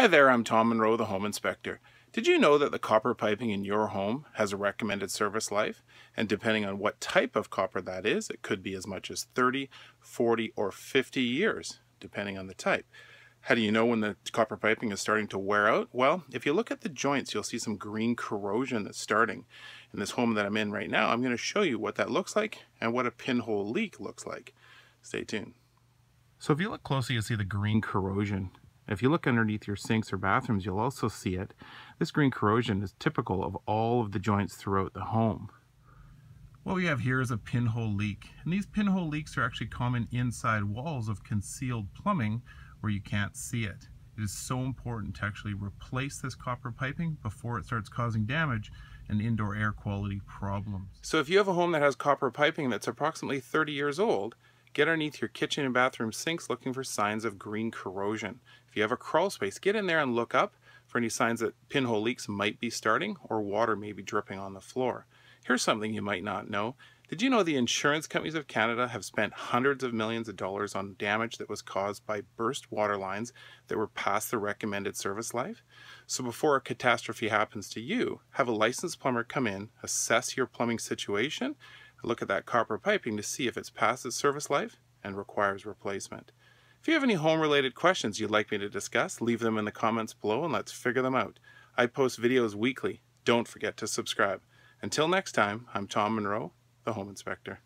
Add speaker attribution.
Speaker 1: Hi there, I'm Tom Monroe, the Home Inspector. Did you know that the copper piping in your home has a recommended service life? And depending on what type of copper that is, it could be as much as 30, 40, or 50 years, depending on the type. How do you know when the copper piping is starting to wear out? Well, if you look at the joints, you'll see some green corrosion that's starting. In this home that I'm in right now, I'm going to show you what that looks like and what a pinhole leak looks like. Stay tuned. So if you look closely, you'll see the green corrosion if you look underneath your sinks or bathrooms, you'll also see it. This green corrosion is typical of all of the joints throughout the home. What we have here is a pinhole leak. And these pinhole leaks are actually common inside walls of concealed plumbing where you can't see it. It is so important to actually replace this copper piping before it starts causing damage and indoor air quality problems. So if you have a home that has copper piping that's approximately 30 years old, Get underneath your kitchen and bathroom sinks looking for signs of green corrosion. If you have a crawl space, get in there and look up for any signs that pinhole leaks might be starting or water may be dripping on the floor. Here's something you might not know. Did you know the insurance companies of Canada have spent hundreds of millions of dollars on damage that was caused by burst water lines that were past the recommended service life? So before a catastrophe happens to you, have a licensed plumber come in, assess your plumbing situation, look at that copper piping to see if it's past its service life and requires replacement. If you have any home-related questions you'd like me to discuss, leave them in the comments below and let's figure them out. I post videos weekly. Don't forget to subscribe. Until next time, I'm Tom Monroe, the Home Inspector.